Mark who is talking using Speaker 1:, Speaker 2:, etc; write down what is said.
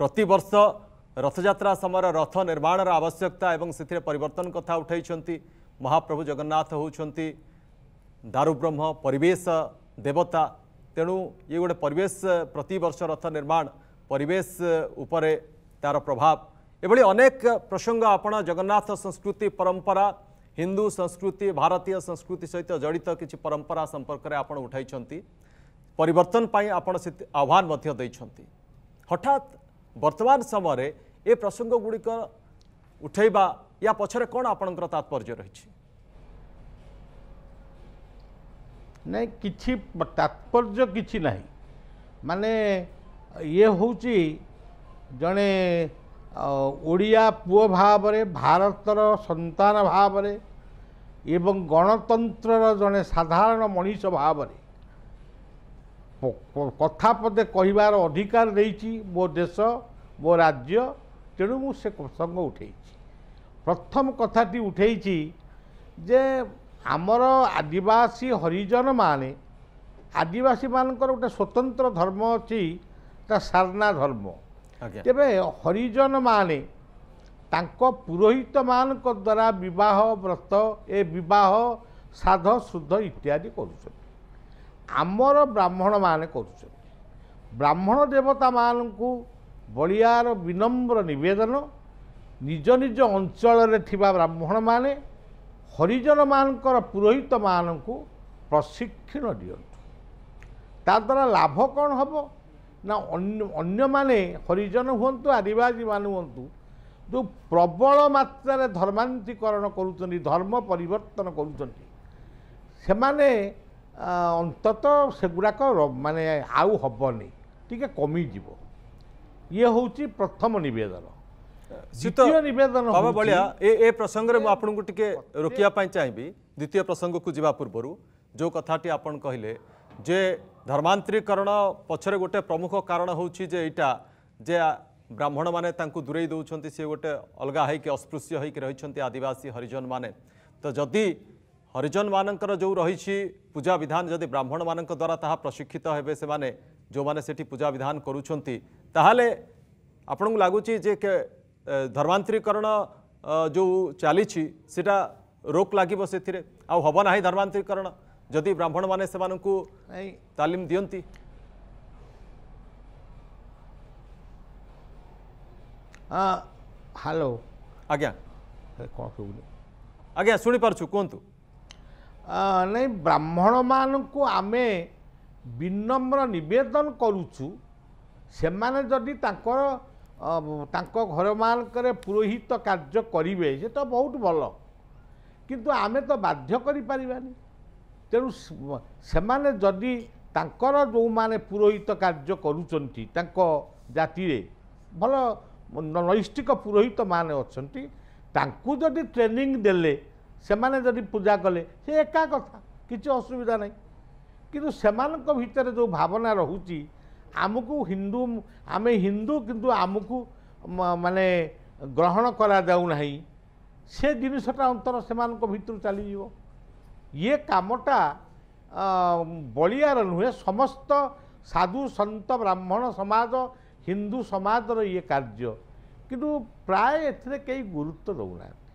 Speaker 1: ପ୍ରତିବର୍ଷ ରଥଯାତ୍ରା ସମୟର ରଥ ନିର୍ମାଣର ଆବଶ୍ୟକତା ଏବଂ ସେଥିରେ ପରିବର୍ତ୍ତନ କଥା ଉଠାଇଛନ୍ତି ମହାପ୍ରଭୁ ଜଗନ୍ନାଥ ହେଉଛନ୍ତି ଦାରୁବ୍ରହ୍ମ ପରିବେଶ ଦେବତା ତେଣୁ ଇଏ ଗୋଟେ ପରିବେଶ ପ୍ରତିବର୍ଷ ରଥ ନିର୍ମାଣ ପରିବେଶ ଉପରେ ତା'ର ପ୍ରଭାବ ଏଭଳି ଅନେକ ପ୍ରସଙ୍ଗ ଆପଣ ଜଗନ୍ନାଥ ସଂସ୍କୃତି ପରମ୍ପରା ହିନ୍ଦୁ ସଂସ୍କୃତି ଭାରତୀୟ ସଂସ୍କୃତି ସହିତ ଜଡ଼ିତ କିଛି ପରମ୍ପରା ସମ୍ପର୍କରେ ଆପଣ ଉଠାଇଛନ୍ତି ପରିବର୍ତ୍ତନ ପାଇଁ ଆପଣ ଆହ୍ୱାନ ମଧ୍ୟ ଦେଇଛନ୍ତି ହଠାତ୍ ବର୍ତ୍ତମାନ ସମୟରେ ଏ ପ୍ରସଙ୍ଗଗୁଡ଼ିକ ଉଠାଇବା ୟା ପଛରେ କ'ଣ ଆପଣଙ୍କର
Speaker 2: ତାତ୍ପର୍ଯ୍ୟ ରହିଛି ନାଇଁ କିଛି ତାତ୍ପର୍ଯ୍ୟ କିଛି ନାହିଁ ମାନେ ଇଏ ହେଉଛି ଜଣେ ଓଡ଼ିଆ ପୁଅ ଭାବରେ ଭାରତର ସନ୍ତାନ ଭାବରେ ଏବଂ ଗଣତନ୍ତ୍ରର ଜଣେ ସାଧାରଣ ମଣିଷ ଭାବରେ କଥା ପଦେ କହିବାର ଅଧିକାର ଦେଇଛି ମୋ ଦେଶ ମୋ ରାଜ୍ୟ ତେଣୁ ମୁଁ ସେ ପ୍ରସଙ୍ଗ ଉଠେଇଛି ପ୍ରଥମ କଥାଟି ଉଠେଇଛି ଯେ ଆମର ଆଦିବାସୀ ହରିଜନମାନେ ଆଦିବାସୀମାନଙ୍କର ଗୋଟେ ସ୍ୱତନ୍ତ୍ର ଧର୍ମ ଅଛି ତା ସାରନା ଧର୍ମ ତେବେ ହରିଜନମାନେ ତାଙ୍କ ପୁରୋହିତମାନଙ୍କ ଦ୍ୱାରା ବିବାହ ବ୍ରତ ଏ ବିବାହ ସାଧ ଶୁଦ୍ଧ ଇତ୍ୟାଦି କରୁଛନ୍ତି ଆମର ବ୍ରାହ୍ମଣମାନେ କରୁଛନ୍ତି ବ୍ରାହ୍ମଣ ଦେବତାମାନଙ୍କୁ ବଳିଆର ବିନମ୍ର ନିବେଦନ ନିଜ ନିଜ ଅଞ୍ଚଳରେ ଥିବା ବ୍ରାହ୍ମଣମାନେ ହରିଜନମାନଙ୍କର ପୁରୋହିତମାନଙ୍କୁ ପ୍ରଶିକ୍ଷଣ ଦିଅନ୍ତୁ ତା ଦ୍ୱାରା ଲାଭ କ'ଣ ହେବ ନା ଅନ୍ୟମାନେ ହରିଜନ ହୁଅନ୍ତୁ ଆଦିବାସୀମାନେ ହୁଅନ୍ତୁ ଯେଉଁ ପ୍ରବଳ ମାତ୍ରାରେ ଧର୍ମାନ୍ତିକରଣ କରୁଛନ୍ତି ଧର୍ମ ପରିବର୍ତ୍ତନ କରୁଛନ୍ତି ସେମାନେ ଅନ୍ତତଃ ସେଗୁଡ଼ାକ ମାନେ ଆଉ ହେବନି ଟିକେ କମିଯିବ ଇଏ ହେଉଛି ପ୍ରଥମ ନିବେଦନ ଦ୍ୱିତୀୟ ନିବେଦନ ଏ ଏ ପ୍ରସଙ୍ଗରେ ମୁଁ ଆପଣଙ୍କୁ
Speaker 1: ଟିକେ ରୋକିବା ପାଇଁ ଚାହିଁବି ଦ୍ୱିତୀୟ ପ୍ରସଙ୍ଗକୁ ଯିବା ପୂର୍ବରୁ ଯେଉଁ କଥାଟି ଆପଣ କହିଲେ ଯେ ଧର୍ମାନ୍ତରୀକରଣ ପଛରେ ଗୋଟେ ପ୍ରମୁଖ କାରଣ ହେଉଛି ଯେ ଏଇଟା ଯେ ବ୍ରାହ୍ମଣମାନେ ତାଙ୍କୁ ଦୂରେଇ ଦେଉଛନ୍ତି ସେ ଗୋଟେ ଅଲଗା ହେଇକି ଅସ୍ପୃଶ୍ୟ ହୋଇକି ରହିଛନ୍ତି ଆଦିବାସୀ ହରିଜନମାନେ ତ ଯଦି हरिजन मान जो रही पूजा विधान जदि ब्राह्मण मान द्वारा ता प्रशिक्षित होते जो मैंने सेठी पूजा विधान करुंटे आपण को लगुच धर्मांतरीकरण जो चली रोक लगे से आबना धर्मांतरीकरण जदि ब्राह्मण माने तालीम दिंट
Speaker 2: हेलो आज्ञा कौन आज्ञा शुणी कहतु ନାଇଁ ବ୍ରାହ୍ମଣମାନଙ୍କୁ ଆମେ ବିନମ୍ର ନିବେଦନ କରୁଛୁ ସେମାନେ ଯଦି ତାଙ୍କର ତାଙ୍କ ଘରମାନଙ୍କରେ ପୁରୋହିତ କାର୍ଯ୍ୟ କରିବେ ସେ ତ ବହୁତ ଭଲ କିନ୍ତୁ ଆମେ ତ ବାଧ୍ୟ କରିପାରିବାନି ତେଣୁ ସେମାନେ ଯଦି ତାଙ୍କର ଯେଉଁମାନେ ପୁରୋହିତ କାର୍ଯ୍ୟ କରୁଛନ୍ତି ତାଙ୍କ ଜାତିରେ ଭଲ ନୈଷ୍ଠିକ ପୁରୋହିତମାନେ ଅଛନ୍ତି ତାଙ୍କୁ ଯଦି ଟ୍ରେନିଂ ଦେଲେ ସେମାନେ ଯଦି ପୂଜା କଲେ ସେ ଏକା କଥା କିଛି ଅସୁବିଧା ନାହିଁ କିନ୍ତୁ ସେମାନଙ୍କ ଭିତରେ ଯେଉଁ ଭାବନା ରହୁଛି ଆମକୁ ହିନ୍ଦୁ ଆମେ ହିନ୍ଦୁ କିନ୍ତୁ ଆମକୁ ମାନେ ଗ୍ରହଣ କରାଯାଉନାହିଁ ସେ ଜିନିଷଟା ଅନ୍ତର ସେମାନଙ୍କ ଭିତରୁ ଚାଲିଯିବ ଇଏ କାମଟା ବଳିଆର ନୁହେଁ ସମସ୍ତ ସାଧୁ ସନ୍ତ ବ୍ରାହ୍ମଣ ସମାଜ ହିନ୍ଦୁ ସମାଜର ଇଏ କାର୍ଯ୍ୟ କିନ୍ତୁ ପ୍ରାୟ ଏଥିରେ କେହି ଗୁରୁତ୍ୱ ଦେଉନାହାନ୍ତି